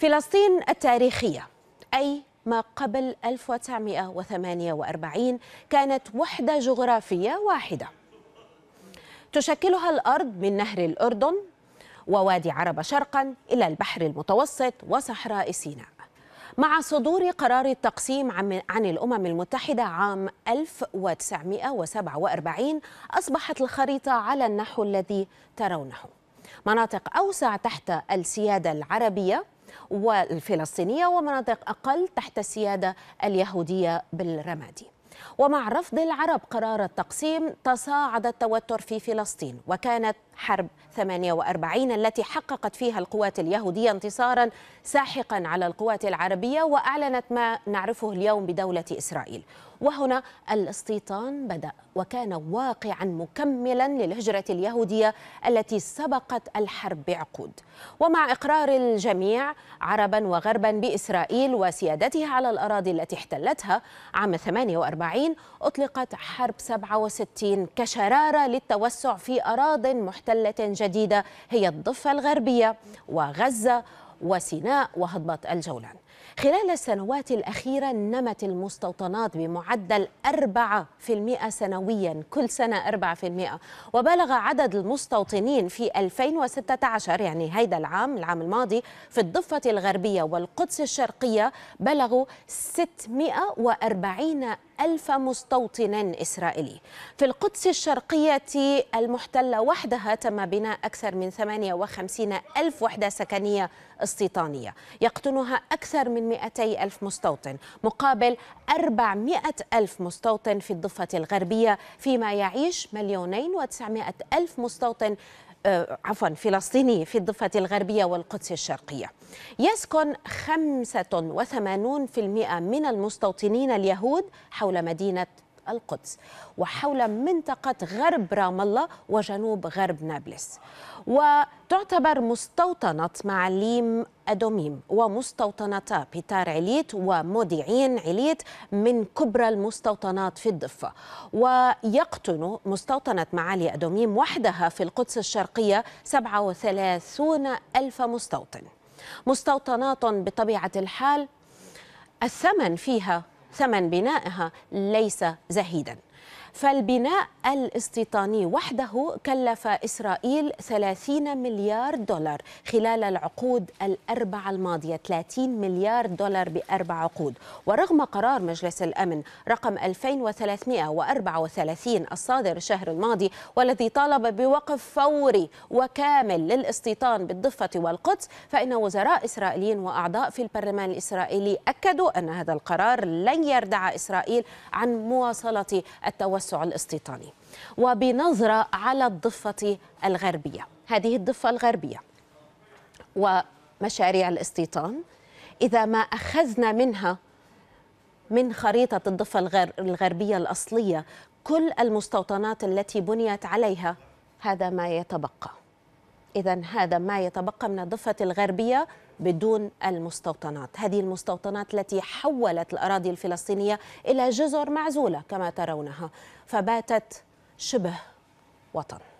فلسطين التاريخية أي ما قبل 1948 كانت وحدة جغرافية واحدة تشكلها الأرض من نهر الأردن ووادي عرب شرقا إلى البحر المتوسط وصحراء سيناء مع صدور قرار التقسيم عن الأمم المتحدة عام 1947 أصبحت الخريطة على النحو الذي ترونه مناطق أوسع تحت السيادة العربية والفلسطينية ومناطق أقل تحت السيادة اليهودية بالرمادي ومع رفض العرب قرار التقسيم تصاعد التوتر في فلسطين وكانت حرب 48 التي حققت فيها القوات اليهودية انتصارا ساحقا على القوات العربية وأعلنت ما نعرفه اليوم بدولة إسرائيل وهنا الاستيطان بدأ وكان واقعا مكملا للهجرة اليهودية التي سبقت الحرب بعقود ومع إقرار الجميع عربا وغربا بإسرائيل وسيادتها على الأراضي التي احتلتها عام 48 أطلقت حرب 67 كشرارة للتوسع في أراض محتلة مثلة جديدة هي الضفة الغربية وغزة وسيناء وهضبة الجولان خلال السنوات الأخيرة نمت المستوطنات بمعدل 4% سنويا كل سنة 4% وبلغ عدد المستوطنين في 2016 يعني هيدا العام العام الماضي في الضفة الغربية والقدس الشرقية بلغوا 640 ألف مستوطن إسرائيلي في القدس الشرقية المحتلة وحدها تم بناء أكثر من 58 ألف وحدة سكنية استيطانية يقطنها أكثر من 200 ألف مستوطن مقابل 400 ألف مستوطن في الضفة الغربية فيما يعيش مليونين وتسعمائة ألف مستوطن آه، عفوا فلسطيني في الضفة الغربية والقدس الشرقية يسكن 85% من المستوطنين اليهود حول مدينة القدس وحول منطقة غرب رام الله وجنوب غرب نابلس وتعتبر مستوطنة معليم أدوميم ومستوطنتا بيتار عليت ومودعين عليت من كبرى المستوطنات في الضفة ويقطن مستوطنة معالي أدوميم وحدها في القدس الشرقية 37 ألف مستوطن مستوطنات بطبيعة الحال الثمن فيها ثمن بنائها ليس زهيدا فالبناء الاستيطاني وحده كلف إسرائيل 30 مليار دولار خلال العقود الأربعة الماضية 30 مليار دولار بأربع عقود ورغم قرار مجلس الأمن رقم 2334 الصادر الشهر الماضي والذي طالب بوقف فوري وكامل للاستيطان بالضفة والقدس فإن وزراء إسرائيليين وأعضاء في البرلمان الإسرائيلي أكدوا أن هذا القرار لن يردع إسرائيل عن مواصلة التوسع التوسع الاستيطاني وبنظرة على الضفة الغربية هذه الضفة الغربية ومشاريع الاستيطان إذا ما أخذنا منها من خريطة الضفة الغربية الأصلية كل المستوطنات التي بنيت عليها هذا ما يتبقى إذا هذا ما يتبقى من الضفة الغربية بدون المستوطنات هذه المستوطنات التي حولت الأراضي الفلسطينية إلى جزر معزولة كما ترونها فباتت شبه وطن